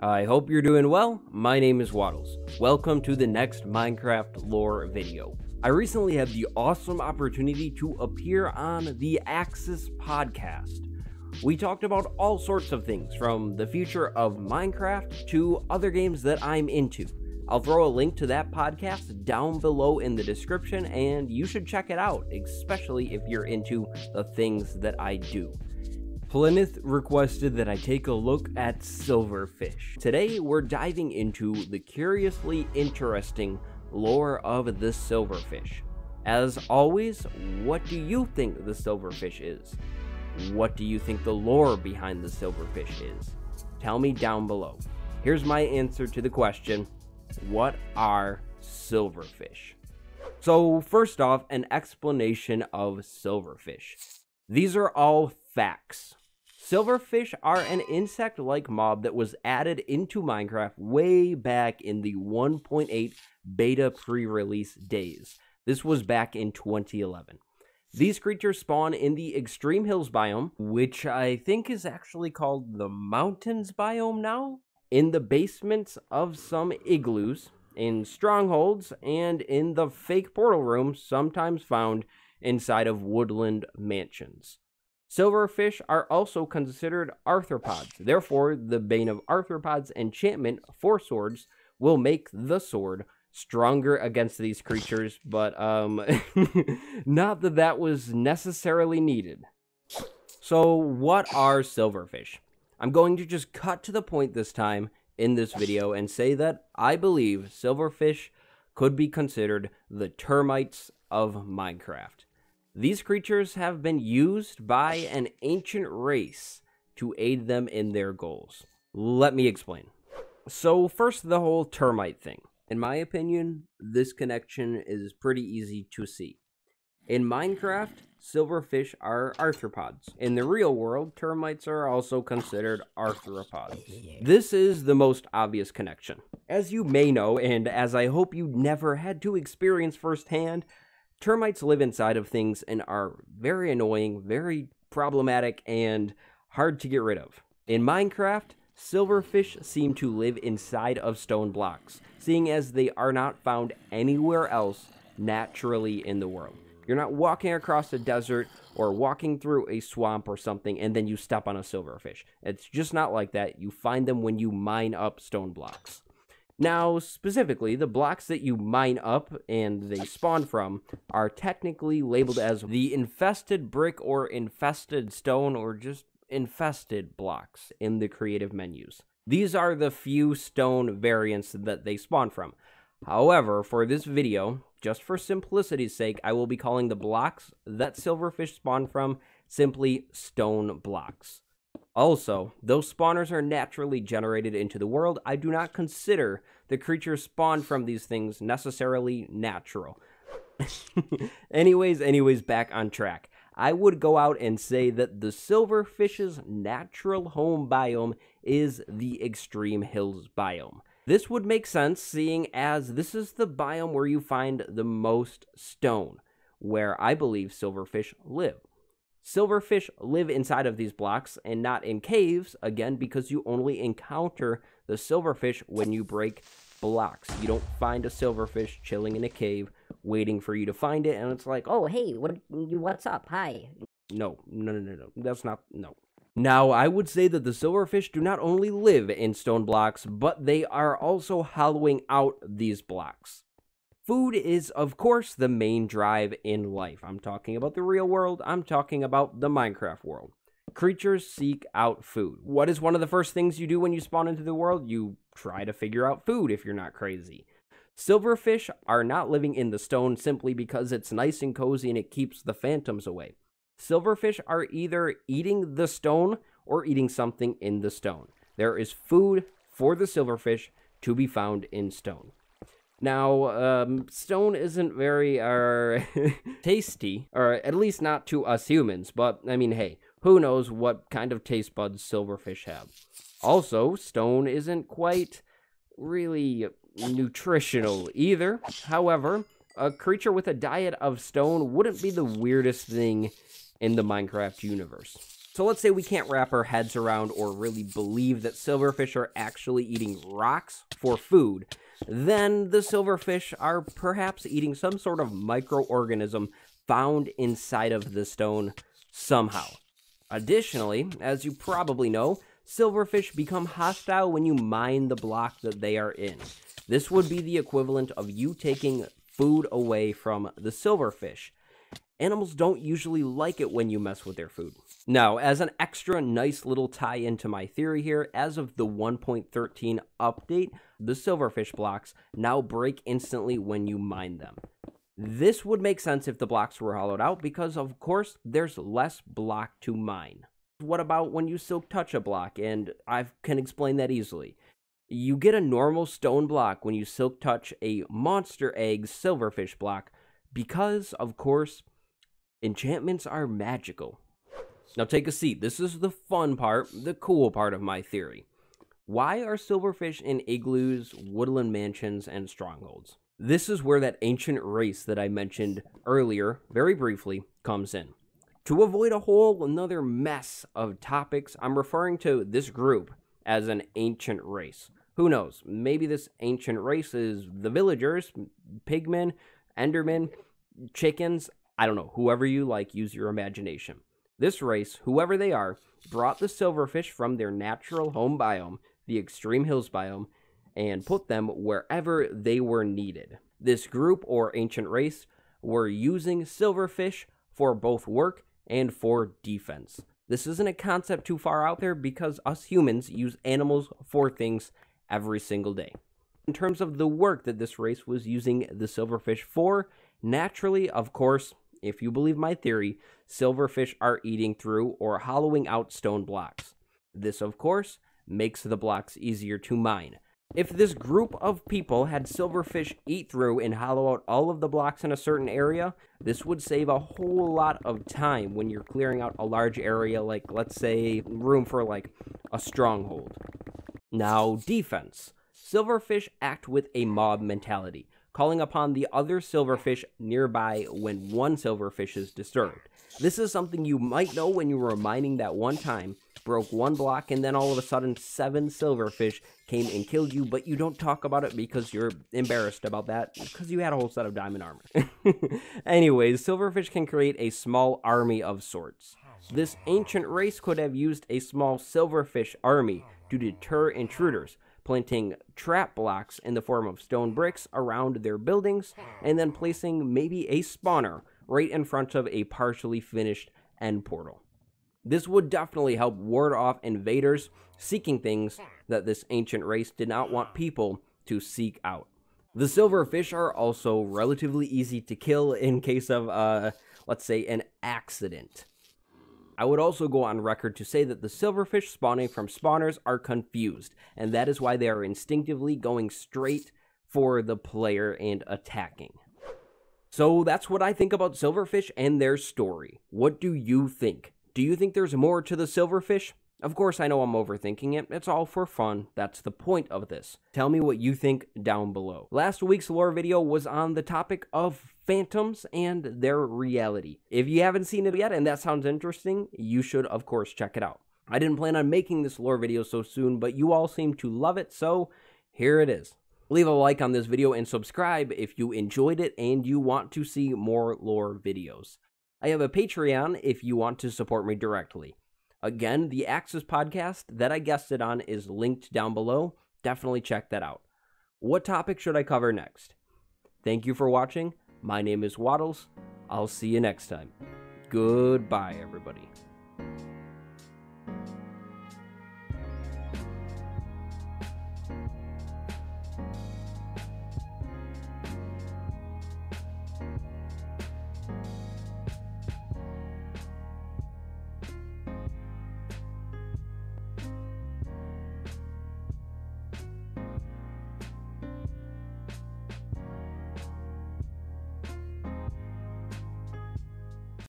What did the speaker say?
I hope you're doing well. My name is Waddles. Welcome to the next Minecraft lore video. I recently had the awesome opportunity to appear on the Axis podcast. We talked about all sorts of things from the future of Minecraft to other games that I'm into. I'll throw a link to that podcast down below in the description and you should check it out, especially if you're into the things that I do. Plinth requested that I take a look at silverfish. Today, we're diving into the curiously interesting lore of the silverfish. As always, what do you think the silverfish is? What do you think the lore behind the silverfish is? Tell me down below. Here's my answer to the question, what are silverfish? So first off, an explanation of silverfish. These are all facts. Silverfish are an insect-like mob that was added into Minecraft way back in the 1.8 beta pre-release days. This was back in 2011. These creatures spawn in the Extreme Hills biome, which I think is actually called the Mountains biome now, in the basements of some igloos, in strongholds, and in the fake portal room sometimes found inside of woodland mansions. Silverfish are also considered arthropods. Therefore, the Bane of Arthropods enchantment for swords will make the sword stronger against these creatures, but um, not that that was necessarily needed. So, what are silverfish? I'm going to just cut to the point this time in this video and say that I believe silverfish could be considered the termites of Minecraft. These creatures have been used by an ancient race to aid them in their goals. Let me explain. So, first, the whole termite thing. In my opinion, this connection is pretty easy to see. In Minecraft, silverfish are arthropods. In the real world, termites are also considered arthropods. This is the most obvious connection. As you may know, and as I hope you never had to experience firsthand, Termites live inside of things and are very annoying, very problematic, and hard to get rid of. In Minecraft, silverfish seem to live inside of stone blocks, seeing as they are not found anywhere else naturally in the world. You're not walking across a desert or walking through a swamp or something and then you step on a silverfish. It's just not like that. You find them when you mine up stone blocks. Now, specifically, the blocks that you mine up and they spawn from are technically labeled as the infested brick or infested stone or just infested blocks in the creative menus. These are the few stone variants that they spawn from. However, for this video, just for simplicity's sake, I will be calling the blocks that silverfish spawn from simply stone blocks. Also, though spawners are naturally generated into the world, I do not consider the creatures spawned from these things necessarily natural. anyways, anyways, back on track. I would go out and say that the silverfish's natural home biome is the extreme hills biome. This would make sense seeing as this is the biome where you find the most stone, where I believe silverfish live. Silverfish live inside of these blocks and not in caves, again, because you only encounter the silverfish when you break blocks. You don't find a silverfish chilling in a cave waiting for you to find it, and it's like, oh, hey, what, what's up? Hi. No, no, no, no, no. That's not, no. Now, I would say that the silverfish do not only live in stone blocks, but they are also hollowing out these blocks. Food is, of course, the main drive in life. I'm talking about the real world, I'm talking about the Minecraft world. Creatures seek out food. What is one of the first things you do when you spawn into the world? You try to figure out food if you're not crazy. Silverfish are not living in the stone simply because it's nice and cozy and it keeps the phantoms away. Silverfish are either eating the stone or eating something in the stone. There is food for the silverfish to be found in stone. Now, um, stone isn't very uh, tasty, or at least not to us humans, but I mean, hey, who knows what kind of taste buds silverfish have. Also, stone isn't quite really nutritional either. However, a creature with a diet of stone wouldn't be the weirdest thing in the Minecraft universe. So let's say we can't wrap our heads around or really believe that silverfish are actually eating rocks for food then the silverfish are perhaps eating some sort of microorganism found inside of the stone somehow. Additionally, as you probably know, silverfish become hostile when you mine the block that they are in. This would be the equivalent of you taking food away from the silverfish. Animals don't usually like it when you mess with their food. Now, as an extra nice little tie into my theory here, as of the 1.13 update, the silverfish blocks now break instantly when you mine them. This would make sense if the blocks were hollowed out because, of course, there's less block to mine. What about when you silk touch a block? And I can explain that easily. You get a normal stone block when you silk touch a monster egg silverfish block because, of course, Enchantments are magical. Now take a seat. This is the fun part, the cool part of my theory. Why are silverfish in igloos, woodland mansions, and strongholds? This is where that ancient race that I mentioned earlier, very briefly, comes in. To avoid a whole another mess of topics, I'm referring to this group as an ancient race. Who knows? Maybe this ancient race is the villagers, pigmen, endermen, chickens, I don't know, whoever you like, use your imagination. This race, whoever they are, brought the silverfish from their natural home biome, the extreme hills biome, and put them wherever they were needed. This group or ancient race were using silverfish for both work and for defense. This isn't a concept too far out there because us humans use animals for things every single day. In terms of the work that this race was using the silverfish for, naturally, of course, if you believe my theory, silverfish are eating through or hollowing out stone blocks. This, of course, makes the blocks easier to mine. If this group of people had silverfish eat through and hollow out all of the blocks in a certain area, this would save a whole lot of time when you're clearing out a large area, like let's say room for like a stronghold. Now, defense. Silverfish act with a mob mentality calling upon the other silverfish nearby when one silverfish is disturbed. This is something you might know when you were mining that one time, broke one block, and then all of a sudden seven silverfish came and killed you, but you don't talk about it because you're embarrassed about that because you had a whole set of diamond armor. Anyways, silverfish can create a small army of sorts. This ancient race could have used a small silverfish army to deter intruders, planting trap blocks in the form of stone bricks around their buildings, and then placing maybe a spawner right in front of a partially finished end portal. This would definitely help ward off invaders seeking things that this ancient race did not want people to seek out. The silverfish are also relatively easy to kill in case of, uh, let's say, an accident. I would also go on record to say that the silverfish spawning from spawners are confused, and that is why they are instinctively going straight for the player and attacking. So that's what I think about silverfish and their story. What do you think? Do you think there's more to the silverfish? Of course, I know I'm overthinking it. It's all for fun. That's the point of this. Tell me what you think down below. Last week's lore video was on the topic of phantoms and their reality. If you haven't seen it yet and that sounds interesting, you should, of course, check it out. I didn't plan on making this lore video so soon, but you all seem to love it, so here it is. Leave a like on this video and subscribe if you enjoyed it and you want to see more lore videos. I have a Patreon if you want to support me directly. Again, the Axis podcast that I guested on is linked down below. Definitely check that out. What topic should I cover next? Thank you for watching. My name is Waddles. I'll see you next time. Goodbye, everybody.